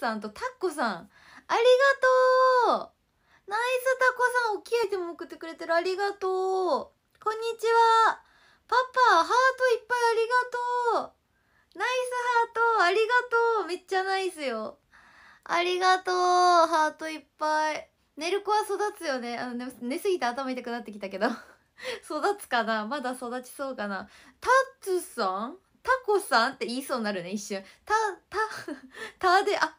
さんとタッコさんありがとうナイスタコさん起きいアも送ってくれてるありがとうこんにちはパパハートいっぱいありがとうナイスハートありがとうめっちゃナイスよありがとうハートいっぱい寝る子は育つよねあの、ね、寝すぎて頭痛くなってきたけど 育つかなまだ育ちそうかなタッツさんタコさんって言いそうになるね一瞬タタタであ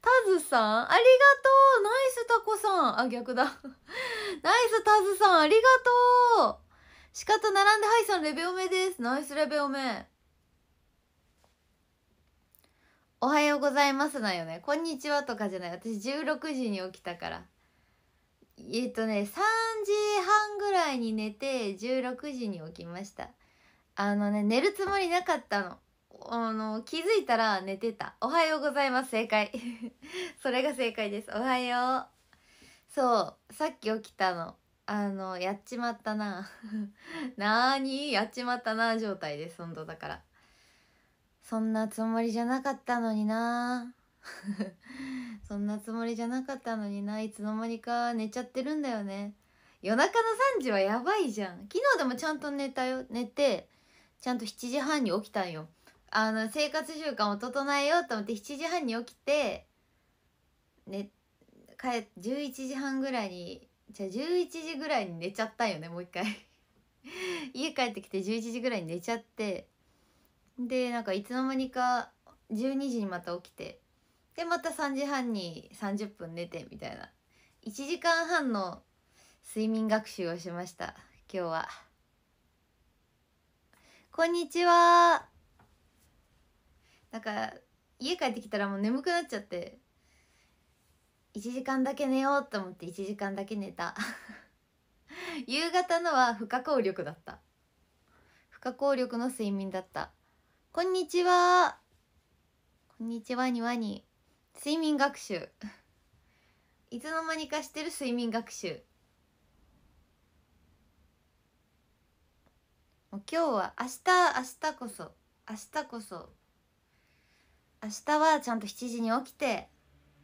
タズさんありがとうナイスタコさんあ、逆だ。ナイスタズさんありがとう仕と並んでハイさんレベオめです。ナイスレベおめ。おはようございますなよね。こんにちはとかじゃない。私16時に起きたから。えっとね、3時半ぐらいに寝て16時に起きました。あのね、寝るつもりなかったの。あの気づいたら寝てたおはようございます正解 それが正解ですおはようそうさっき起きたのあのやっちまったな なーにやっちまったな状態です本当だからそんなつもりじゃなかったのにな そんなつもりじゃなかったのにないつの間にか寝ちゃってるんだよね夜中の3時はやばいじゃん昨日でもちゃんと寝たよ寝てちゃんと7時半に起きたんよあの生活習慣を整えようと思って7時半に起きて、ね、帰11時半ぐらいにじゃあ11時ぐらいに寝ちゃったんよねもう一回 家帰ってきて11時ぐらいに寝ちゃってでなんかいつの間にか12時にまた起きてでまた3時半に30分寝てみたいな1時間半の睡眠学習をしました今日はこんにちはんか家帰ってきたらもう眠くなっちゃって1時間だけ寝ようと思って1時間だけ寝た 夕方のは不可抗力だった不可抗力の睡眠だったこんにちはこんにちはにわに睡眠学習いつの間にかしてる睡眠学習もう今日は明日明日こそ明日こそ明日はちゃんと7時に起きて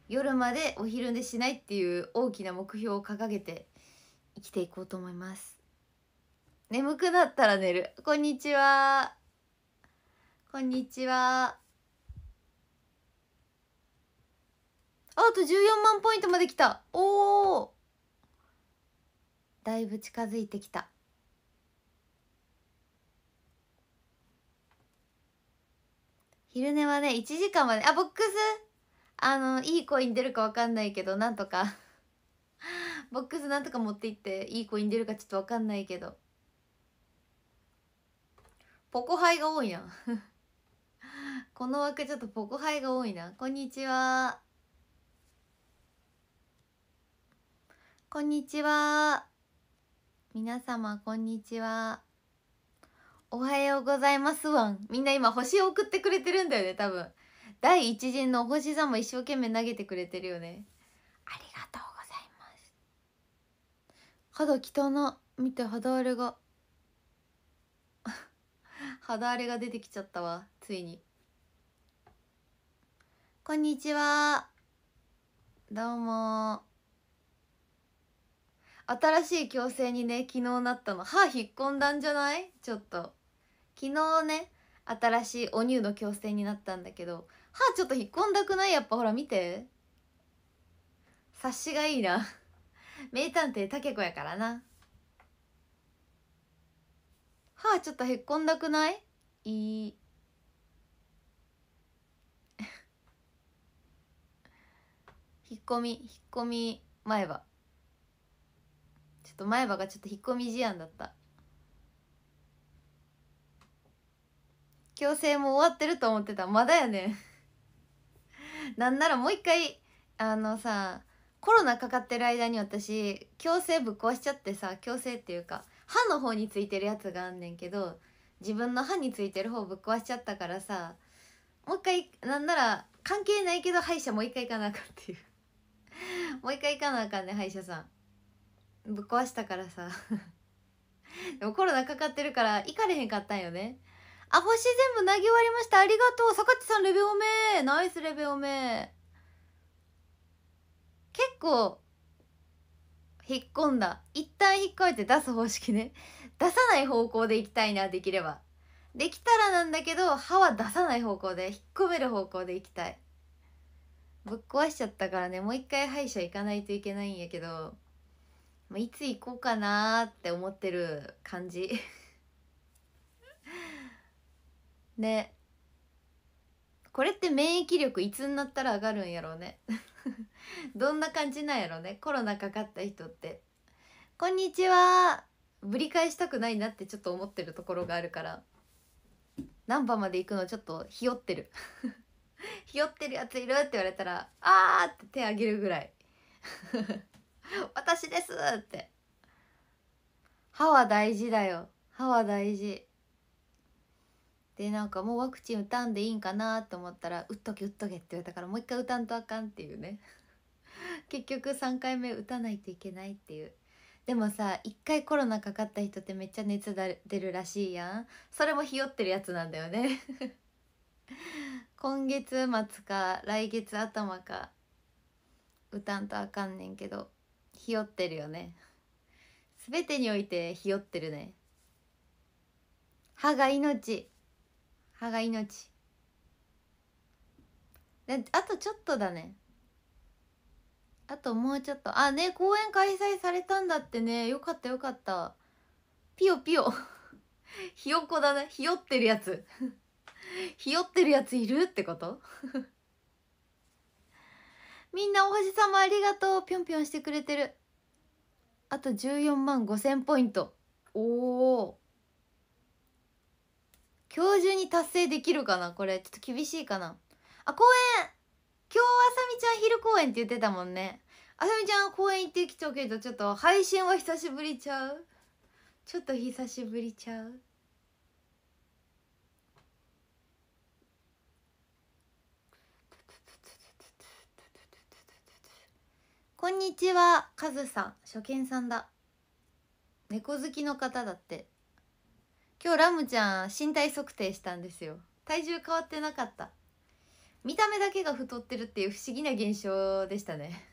夜までお昼寝しないっていう大きな目標を掲げて生きていこうと思います眠くなったら寝るこんにちはこんにちはあと14万ポイントまで来たおおだいぶ近づいてきた昼寝はね1時間まであボックスあのいいコイン出るか分かんないけどなんとか ボックスなんとか持って行っていいコイン出るかちょっと分かんないけどポコハイが多いやん この枠ちょっとポコハイが多いなこんにちはこんにちは皆様こんにちはおはようございますワンみんな今星を送ってくれてるんだよね多分第一陣のお星さんも一生懸命投げてくれてるよねありがとうございます肌汚見て肌荒れが 肌荒れが出てきちゃったわついにこんにちはどうも新しい矯正にね昨日なったの歯引っ込んだんじゃないちょっと昨日ね新しいお乳の矯正になったんだけど歯ちょっと引っ込んだくないやっぱほら見て察しがいいな 名探偵たけ子やからな歯ちょっと引っ込んだくないいい 引っ込み引っ込み前歯っと前歯がちょっと引っ込み思案だった矯正も終わってると思ってたまだやね なんならもう一回あのさコロナかかってる間に私矯正ぶっ壊しちゃってさ矯正っていうか歯の方についてるやつがあんねんけど自分の歯についてる方ぶっ壊しちゃったからさもう一回なんなら関係ないけど歯医者もう一回行かなあかんっていう もう一回行かなあかんね歯医者さんぶっ壊したからさ でもコロナかかってるから行かれへんかったんよねあ星全部投げ終わりましたありがとう坂地さんレベおめナイスレベおめ結構引っ込んだ一旦引っ越えて出す方式ね出さない方向で行きたいなできればできたらなんだけど歯は出さない方向で引っ込める方向で行きたいぶっ壊しちゃったからねもう一回歯医者行かないといけないんやけどいつ行こうかなって思ってる感じ ねこれって免疫力いつになったら上がるんやろうね どんな感じなんやろうねコロナかかった人ってこんにちはぶり返したくないなってちょっと思ってるところがあるから何番まで行くのちょっとひよってる ひよってるやついるって言われたらあーって手あげるぐらい私ですって歯は大事だよ歯は大事でなんかもうワクチン打たんでいいんかなと思ったら「打っとけ打っとけ」って言われたからもう一回打たんとあかんっていうね 結局3回目打たないといけないっていうでもさ1回コロナかかった人ってめっちゃ熱出るらしいやんそれもひよってるやつなんだよね 今月末か来月頭か打たんとあかんねんけどひよってるよね全てにおいてひよってるね歯が命歯が命あとちょっとだねあともうちょっとあね公演開催されたんだってねよかったよかったピヨピヨひよっこだねひよってるやつひよってるやついるってことみんなお星様ありがとうぴょんぴょんしてくれてるあと14万5000ポイントおお今日中に達成できるかなこれちょっと厳しいかなあ公園今日あさみちゃん昼公演って言ってたもんねあさみちゃん公園行ってきちゃうけどちょっと配信は久しぶりちゃうちょっと久しぶりちゃうこんにちはカズさん初見さんだ猫好きの方だって今日ラムちゃん身体測定したんですよ体重変わってなかった見た目だけが太ってるっていう不思議な現象でしたね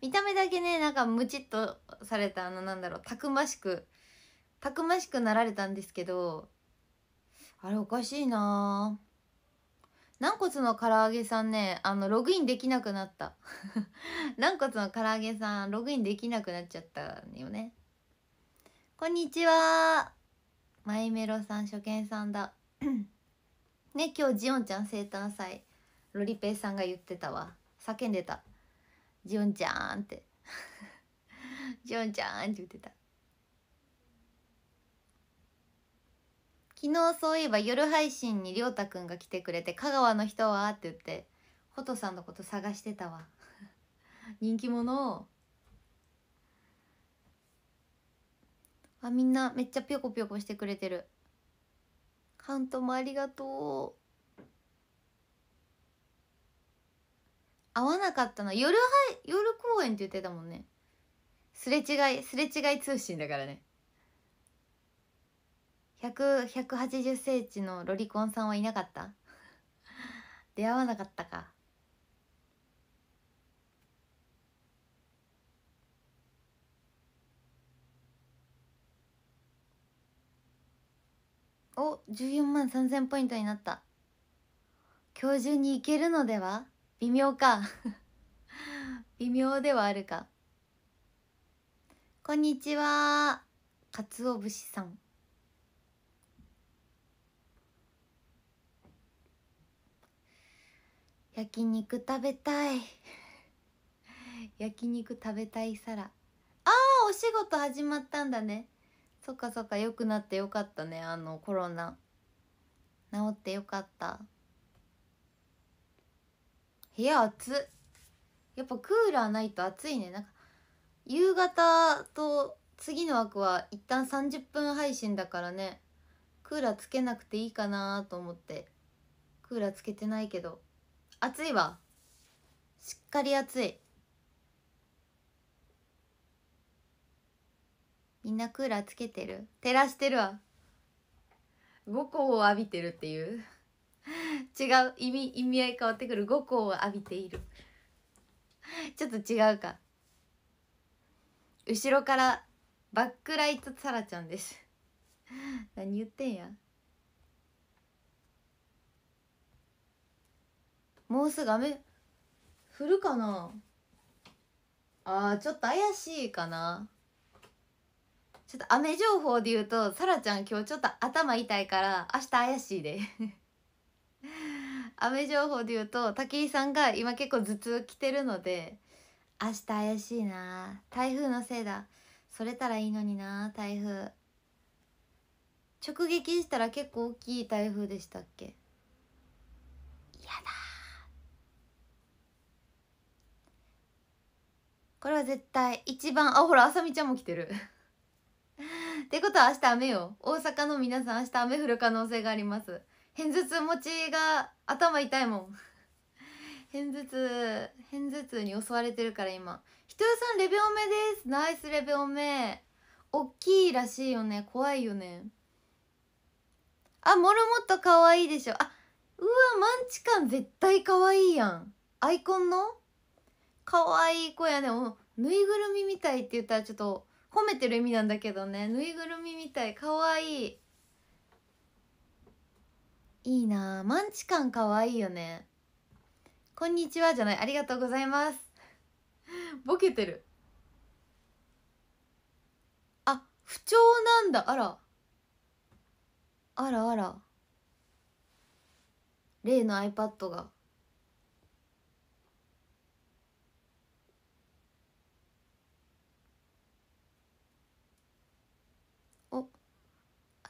見た目だけねなんかムチっとされたあのなんだろうたくましくたくましくなられたんですけどあれおかしいなぁ軟骨の唐揚げさんねあのログインできなくなった 軟骨の唐揚げさんログインできなくなっちゃったよねこんにちはマイメロさん初見さんだ ね今日ジオンちゃん生誕祭ロリペイさんが言ってたわ叫んでたジオンちゃんって ジオンちゃんって言ってた昨日そういえば夜配信にりょうたくんが来てくれて「香川の人は?」って言ってほとさんのこと探してたわ 人気者をあみんなめっちゃぴょこぴょこしてくれてるカウントもありがとう合わなかったな夜は夜公演って言ってたもんねすれ違いすれ違い通信だからね180センチのロリコンさんはいなかった 出会わなかったかお14万3000ポイントになった今日中に行けるのでは微妙か 微妙ではあるかこんにちはかつお節さん焼肉食べたい 焼肉食べたい皿ああお仕事始まったんだねそっかそっか良くなってよかったねあのコロナ治ってよかった部屋暑っやっぱクーラーないと暑いねなんか夕方と次の枠は一旦30分配信だからねクーラーつけなくていいかなと思ってクーラーつけてないけど暑いわしっかり暑いみんなクーラーつけてる照らしてるわ5光を浴びてるっていう違う意味意味合い変わってくる5光を浴びているちょっと違うか後ろからバックライトサラちゃんです何言ってんやもうすぐ雨降るかなあーちょっと怪しいかなちょっと雨情報で言うとさらちゃん今日ちょっと頭痛いから明日怪しいで 雨情報で言うと武井さんが今結構頭痛きてるので明日怪しいな台風のせいだそれたらいいのにな台風直撃したら結構大きい台風でしたっけだこれは絶対一番あほらあさみちゃんも来てる ってことは明日雨よ大阪の皆さん明日雨降る可能性があります偏頭痛持ちが頭痛いもん 偏頭痛偏頭痛に襲われてるから今ひとよさんレベおめですナイスレベおめおっきいらしいよね怖いよねあモルモットかわいいでしょあうわマンチカン絶対かわいいやんアイコンの可愛い子やねぬいぐるみみたいって言ったらちょっと褒めてる意味なんだけどねぬいぐるみみたい可愛いいいなマンチ感可愛いよねこんにちはじゃないありがとうございます ボケてるあ不調なんだあらあらあら例の iPad が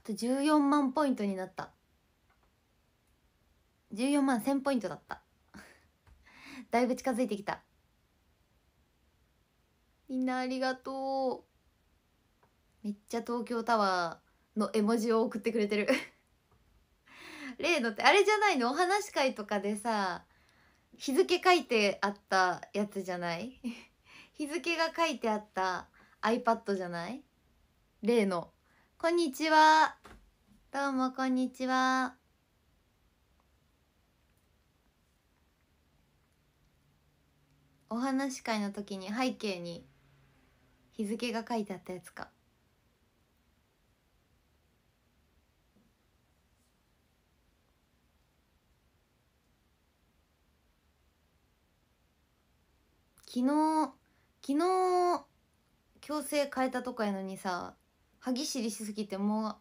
と14万ポイントになった14万1000ポイントだった だいぶ近づいてきたみんなありがとうめっちゃ東京タワーの絵文字を送ってくれてる 例のってあれじゃないのお話し会とかでさ日付書いてあったやつじゃない 日付が書いてあった iPad じゃない例のこんにちは。どうもこんにちは。お話し会の時に背景に日付が書いてあったやつか。昨日昨日強制変えたとかやのにさ歯ぎしりしすぎてもう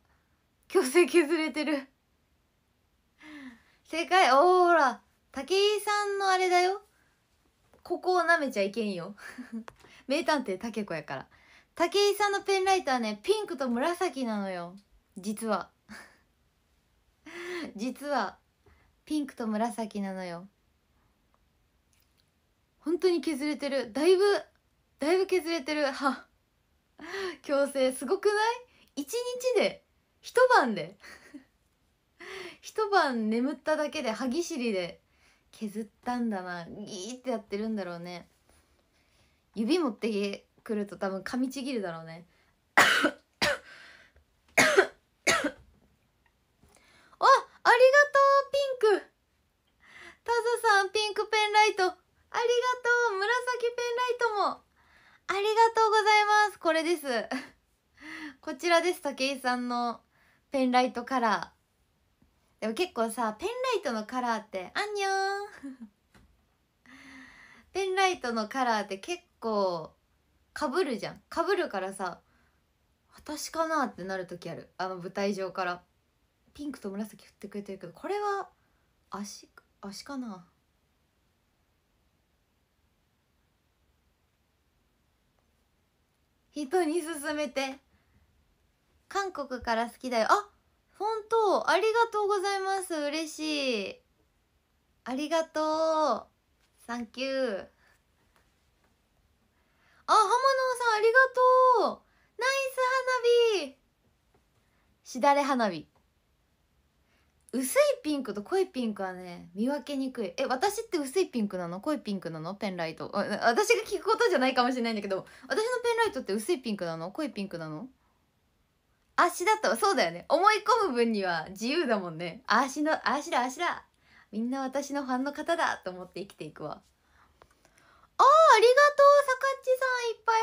矯正削れてる 正解おーほら武井さんのあれだよここを舐めちゃいけんよ 名探偵たけこやから武井さんのペンライトはねピンクと紫なのよ実は 実はピンクと紫なのよ本当に削れてるだいぶだいぶ削れてる歯強制すごくない一日で一晩で 一晩眠っただけで歯ぎしりで削ったんだなギーってやってるんだろうね指持ってくると多分噛みちぎるだろうねです こちらです武井さんのペンライトカラーでも結構さペンライトのカラーってあんにょー ペンライトのカラーって結構かぶるじゃんかぶるからさ私かなってなる時あるあの舞台上からピンクと紫振ってくれてるけどこれは足足かな人に勧めて韓国から好きだよあ本当ありがとうございます嬉しいありがとうサンキューあ浜野さんありがとうナイス花火しだれ花火薄いピンクと濃いピンクはね見分けにくいえ私って薄いピンクなの濃いピンクなのペンライト私が聞くことじゃないかもしれないんだけど私のペンライトって薄いピンクなの濃いピンクなの足だとそうだよね思い込む分には自由だもんね足の足だ足だみんな私のファンの方だと思って生きていくわあありがとうさかっちさんいっぱい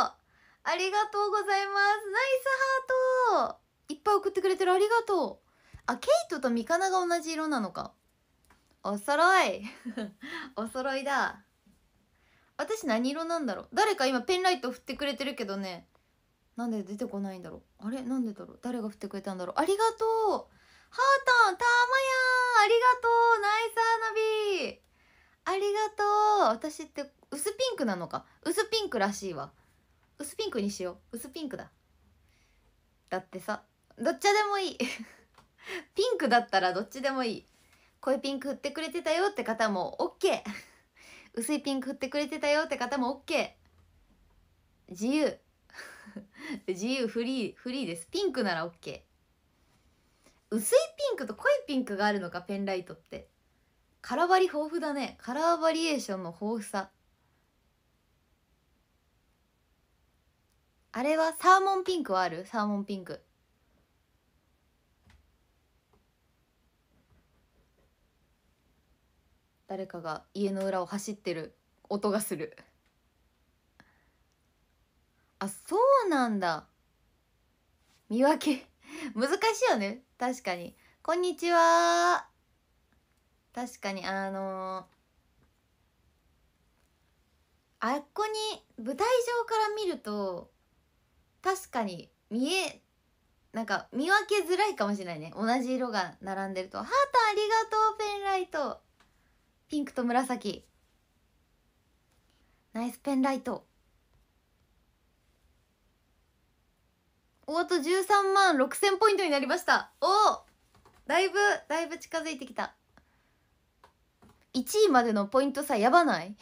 ハートありがとうございますナイスハートいっぱい送ってくれてるありがとうあケイトとミカナが同じ色なのかお揃い お揃いだ私何色なんだろう誰か今ペンライト振ってくれてるけどねなんで出てこないんだろうあれなんでだろう誰が振ってくれたんだろうありがとうハートンたまやんありがとうナイスアナビーありがとう私って薄ピンクなのか薄ピンクらしいわ薄ピンクにしよう薄ピンクだだってさどっちでもいい ピンクだったらどっちでもいい濃いピンク振ってくれてたよって方も OK 薄いピンク振ってくれてたよって方も OK 自由 自由フリーフリーですピンクなら OK 薄いピンクと濃いピンクがあるのかペンライトってカラバリ豊富だねカラーバリエーションの豊富さあれはサーモンピンクはあるサーモンピンク誰かが家の裏を走ってる音がするあそうなんだ見分け 難しいよね確かにこんにちは確かにあのー、あっこに舞台上から見ると確かに見えなんか見分けづらいかもしれないね同じ色が並んでると「ハートありがとうペンライト」ピンクと紫ナイスペンライトおっと13万6000ポイントになりましたおおだいぶだいぶ近づいてきた1位までのポイントさやばない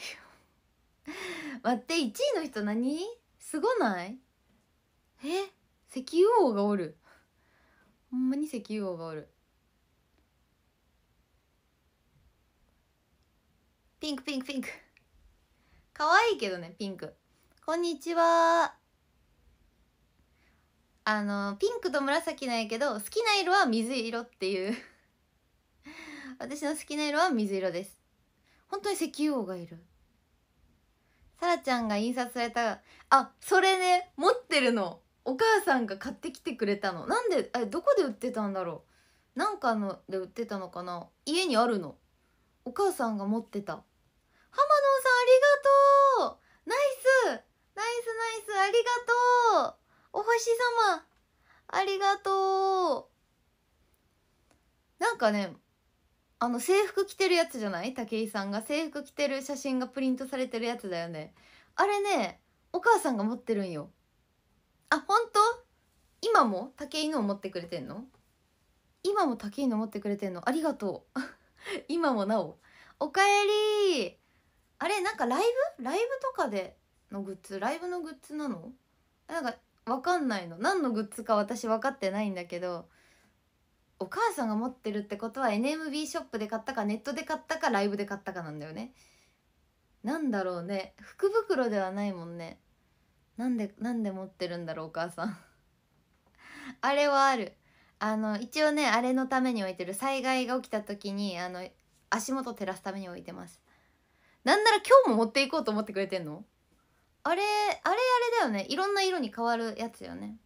待って1位の人何すごないえ石油王がおるほんまに石油王がおるピンクピンクピンク。可愛いけどね、ピンク。こんにちは。あの、ピンクと紫なんやけど、好きな色は水色っていう私の好きな色は水色です。本当に石油王がいる。さらちゃんが印刷された、あ、それね、持ってるの。お母さんが買ってきてくれたの。なんで、え、どこで売ってたんだろう。なんかので売ってたのかな家にあるの。お母さんが持ってた。浜野さんありがとうナイスナイスナイスありがとうお星様ありがとうなんかねあの制服着てるやつじゃない武井さんが制服着てる写真がプリントされてるやつだよねあれねお母さんが持ってるんよあ本当今も武井のを持ってくれてんの今も武井の持ってくれてんのありがとう 今もなおおかえりあれなんかライブライブとかでのグッズライブのグッズなのなんかわかんないの何のグッズか私分かってないんだけどお母さんが持ってるってことは NMB ショップで買ったかネットで買ったかライブで買ったかなんだよねなんだろうね福袋ではないもんねなんでなんで持ってるんだろうお母さん あれはあるあの一応ねあれのために置いてる災害が起きた時にあの足元照らすために置いてますなんなら今日も持っていこうと思ってくれてんのあれあれあれだよねいろんな色に変わるやつよね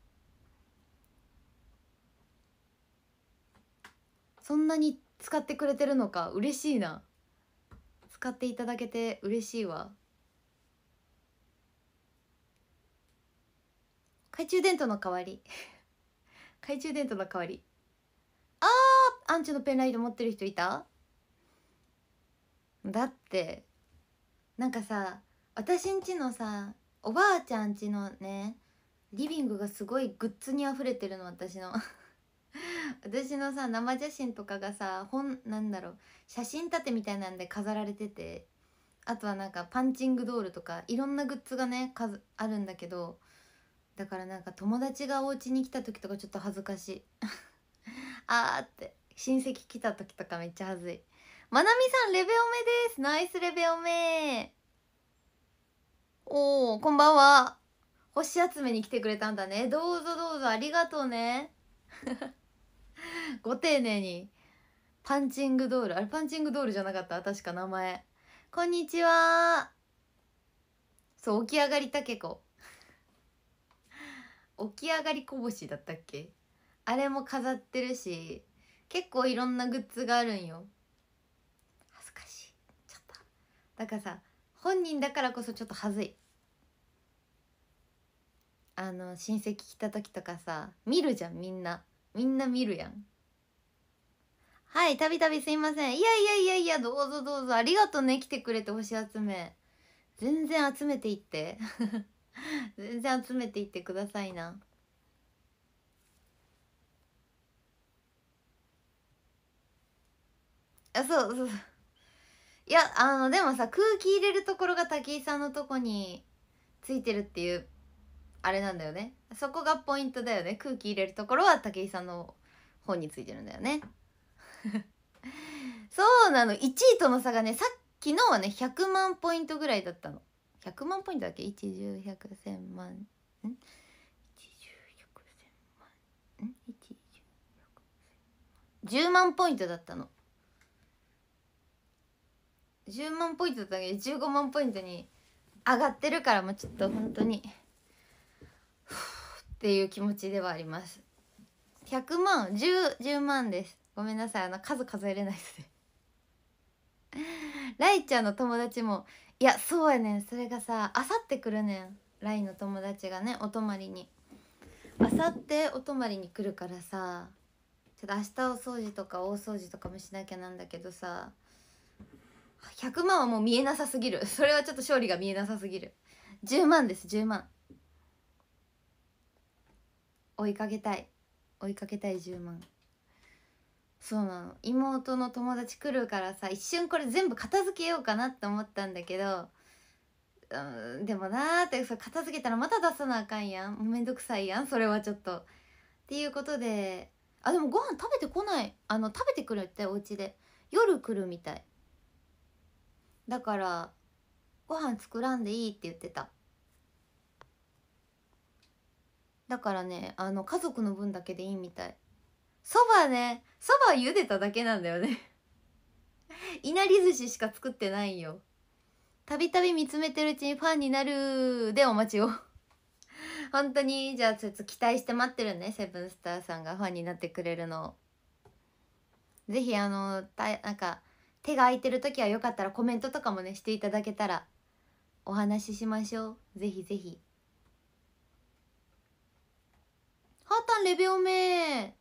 そんなに使ってくれてるのか嬉しいな使っていただけて嬉しいわ懐中電灯の代わり 懐中電灯の代わりあーアンチのペンライト持ってる人いただってなんかさ私んちのさおばあちゃんちのねリビングがすごいグッズに溢れてるの私の 私のさ生写真とかがさ本なんだろう写真立てみたいなんで飾られててあとはなんかパンチングドールとかいろんなグッズがね数あるんだけどだからなんか友達がお家に来た時とかちょっと恥ずかしい あーって親戚来た時とかめっちゃ恥ずいまなみさん、レベオメです。ナイスレベオメおー、こんばんは。星集めに来てくれたんだね。どうぞどうぞ、ありがとうね。ご丁寧に。パンチングドール。あれ、パンチングドールじゃなかった確か名前。こんにちは。そう、起き上がりたけこ。起き上がりこぼしだったっけあれも飾ってるし、結構いろんなグッズがあるんよ。だからさ本人だからこそちょっと恥ずいあの親戚来た時とかさ見るじゃんみんなみんな見るやんはいたびたびすいませんいやいやいやいやどうぞどうぞありがとうね来てくれて星集め全然集めていって 全然集めていってくださいなあそうそうそういやあのでもさ空気入れるところが武井さんのとこについてるっていうあれなんだよねそこがポイントだよね空気入れるところは武井さんの方についてるんだよね そうなの1位との差がねさっきのはね100万ポイントぐらいだったの100万ポイントだっけ1 1 0 1 0 0 1万ん1 1 0 1 0 1 0万ん1 1 0 1 0 1 0 10万ポイントだったの10万ポイントだったけど15万ポイントに上がってるからもうちょっと本当にっていう気持ちではあります100万 10, 10万ですごめんなさいあの数数えれないですね ライちゃんの友達もいやそうやねんそれがさあさって来るねんライの友達がねお泊まりにあさってお泊まりに来るからさちょっと明日お掃除とか大掃除とかもしなきゃなんだけどさ100万はもう見えなさすぎるそれはちょっと勝利が見えなさすぎる10万です10万追いかけたい追いかけたい10万そうなの妹の友達来るからさ一瞬これ全部片付けようかなって思ったんだけどうんでもなーってそ片付けたらまた出さなあかんやんもうめんどくさいやんそれはちょっとっていうことであでもご飯食べてこないあの食べてくるってお家で夜来るみたいだからご飯作らんでいいって言ってただからねあの家族の分だけでいいみたいそばねそば茹でただけなんだよね いなり寿司しか作ってないよたびたび見つめてるうちにファンになるでお待ちを本当にじゃあちょっと期待して待ってるねセブンスターさんがファンになってくれるのぜひあのたなんか手が空いてる時はよかったらコメントとかもねしていただけたらお話ししましょうぜひぜひハータンレベオメ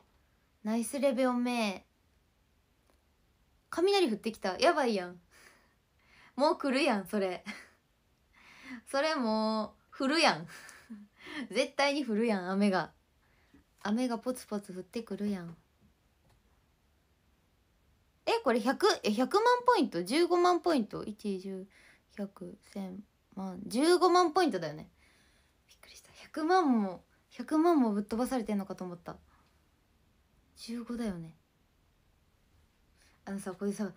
ナイスレベオメ雷降ってきたやばいやんもう来るやんそれそれもう降るやん絶対に降るやん雨が雨がポツポツ降ってくるやんえこれ 100, え100万ポイント15万ポイント1101001000万15万ポイントだよねびっくりした100万も100万もぶっ飛ばされてんのかと思った15だよねあのさこれさ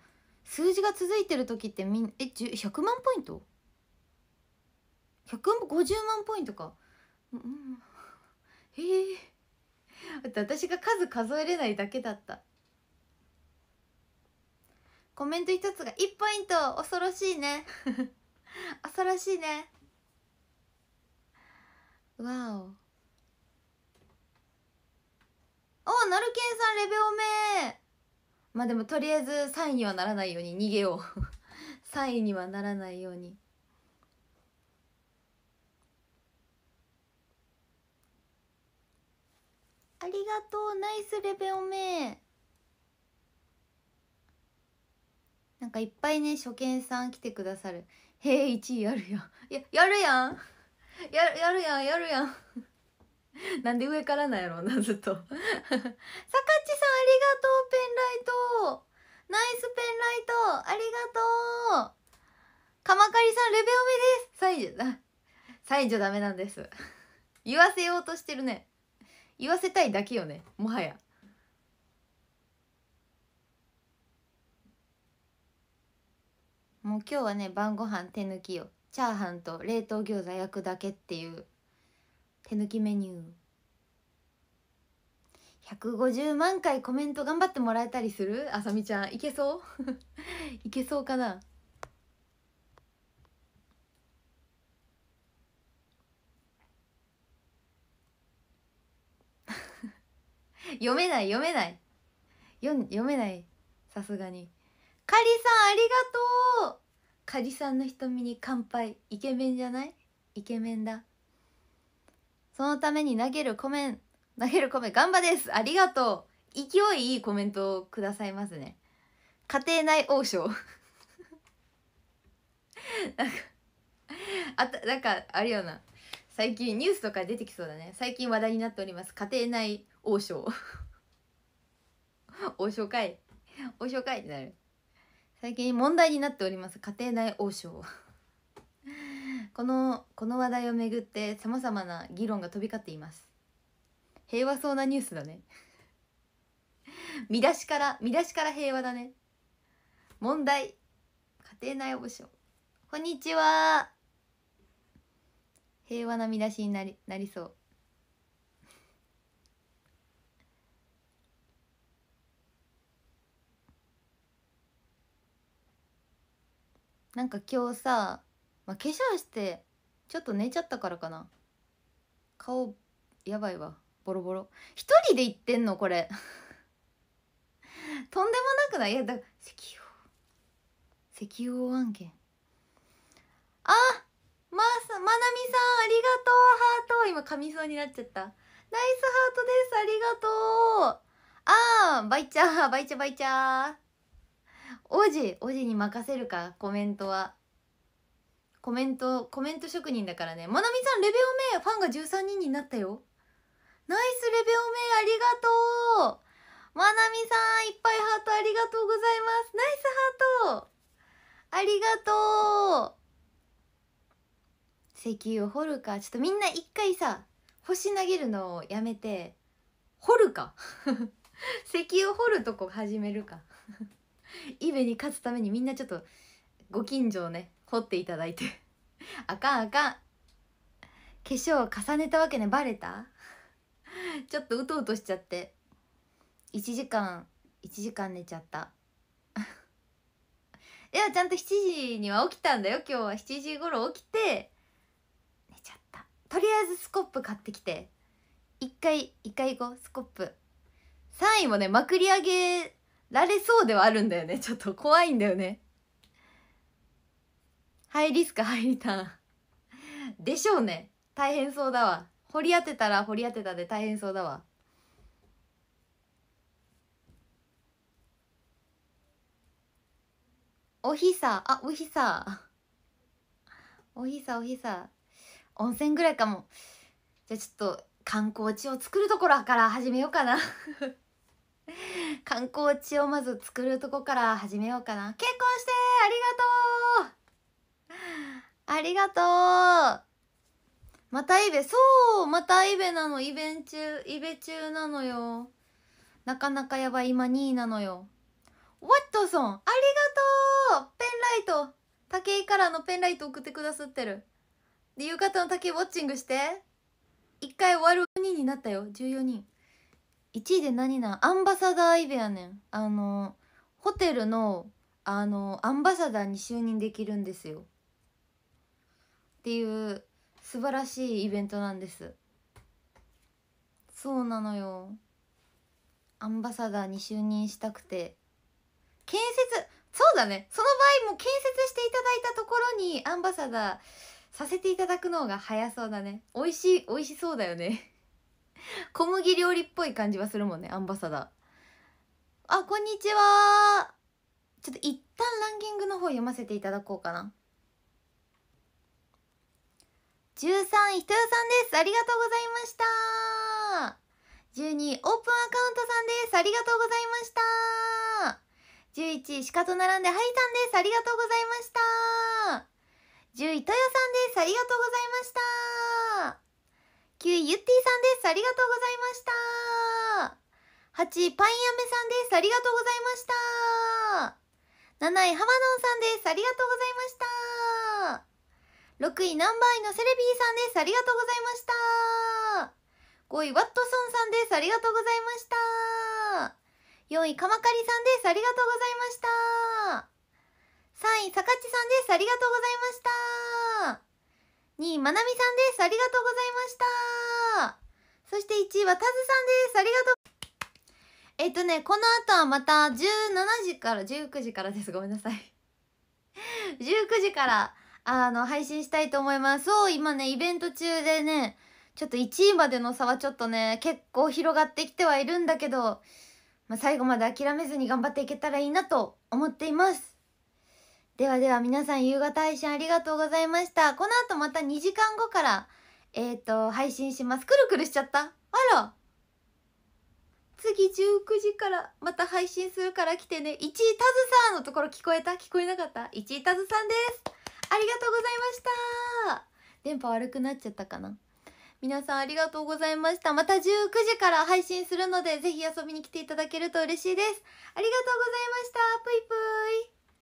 数字が続いてる時ってみんえ100万ポイント ?150 万ポイントかうんへえ 私が数数えれないだけだったコメント一つが1ポイント恐ろしいね 恐ろしいねわおおなるけんさんレベオめまあでもとりあえず3位にはならないように逃げよう3位 にはならないようにありがとうナイスレベオめなんかいっぱいね初見さん来てくださる「へえ1位やるやん」や「やるやんややるやんやるやん」なんで上からなんやろうなずっとさかっちさんありがとうペンライトナイスペンライトありがとうかまかりさんレベオメです最女最女ダメなんです 言わせようとしてるね言わせたいだけよねもはやもう今日はね晩ご飯手抜きよチャーハンと冷凍餃子焼くだけっていう手抜きメニュー150万回コメント頑張ってもらえたりするあさみちゃんいけそう いけそうかな 読めない読めない読めないさすがにカリさんありがとうカリさんの瞳に乾杯イケメンじゃないイケメンだそのために投げるコメン投げるコメン頑張ですありがとう勢いいいコメントをくださいますね家庭内王将 なんかあたなんかあるような最近ニュースとか出てきそうだね最近話題になっております家庭内王将 王将会王将会ってなる最近問題になっております家庭内王将 このこの話題をめぐってさまざまな議論が飛び交っています平和そうなニュースだね 見出しから見出しから平和だね問題家庭内王将こんにちは平和な見出しになりなりそうなんか今日さ、まあ、化粧してちょっと寝ちゃったからかな顔やばいわボロボロ一人で行ってんのこれ とんでもなくないいやだ石油石油案件あまさまなみさんありがとうハート今噛みそうになっちゃったナイスハートですありがとうああバイチャーバイチャバイチャー王子王子に任せるかコメントはコメントコメント職人だからねまなみさんレベオメファンが13人になったよナイスレベオメありがとうまなみさんいっぱいハートありがとうございますナイスハートありがとう石油を掘るかちょっとみんな一回さ星投げるのをやめて掘るか 石油掘るとこ始めるかイベに勝つためにみんなちょっとご近所をね掘っていただいて あかんあかん化粧を重ねたわけねバレた ちょっとうとうとしちゃって1時間1時間寝ちゃったでは ちゃんと7時には起きたんだよ今日は7時頃起きて寝ちゃったとりあえずスコップ買ってきて1回1回行こうスコップ3位もねまくり上げられそうではあるんだよねちょっと怖いんだよねハイリスクハイリターンでしょうね大変そうだわ掘り当てたら掘り当てたで大変そうだわおひさあおひさおひさおひさ温泉ぐらいかもじゃあちょっと観光地を作るところから始めようかな 観光地をまず作るとこから始めようかな結婚してありがとうありがとうまたイベそうまたイベなのイベン中イベ中なのよなかなかやばい今2位なのよワットソンありがとうペンライト竹井からのペンライト送ってくださってるで夕方の竹ウォッチングして1回終わる2になったよ14人1位で何なアンバサダーイベやねんあのホテルのあのアンバサダーに就任できるんですよっていう素晴らしいイベントなんですそうなのよアンバサダーに就任したくて建設そうだねその場合も建設していただいたところにアンバサダーさせていただくのが早そうだね美味しい美味しそうだよね 小麦料理っぽい感じはするもんねアンバサダーあこんにちはちょっと一旦ランキングの方読ませていただこうかな13位ひとよさんですありがとうございました12位オープンアカウントさんですありがとうございました11位鹿と並んでハいさんですありがとうございました10位とよさんですありがとうございました9位ゆってぃさんです。ありがとうございました。8位パインアメさんです。ありがとうございました。7位、ハマノンさんです。ありがとうございました。6位、ナンバーイのセレビーさんです。ありがとうございました。5位、ワットソンさんです。ありがとうございました。4位、カマカリさんです。ありがとうございました。3位、サカチさんです。ありがとうござい2位、まなみさんです。ありがとうございました。そして1位はたずさんです。ありがとう。えっとね、この後はまた17時から、19時からです。ごめんなさい。19時から、あの、配信したいと思います。そう、今ね、イベント中でね、ちょっと1位までの差はちょっとね、結構広がってきてはいるんだけど、まあ、最後まで諦めずに頑張っていけたらいいなと思っています。ではでは皆さん夕方配信ありがとうございました。この後また2時間後から、えっ、ー、と、配信します。くるくるしちゃったあら次19時からまた配信するから来てね。1位タズさんのところ聞こえた聞こえなかった ?1 位タズさんです。ありがとうございました。電波悪くなっちゃったかな皆さんありがとうございました。また19時から配信するので、ぜひ遊びに来ていただけると嬉しいです。ありがとうございました。ぷいぷい。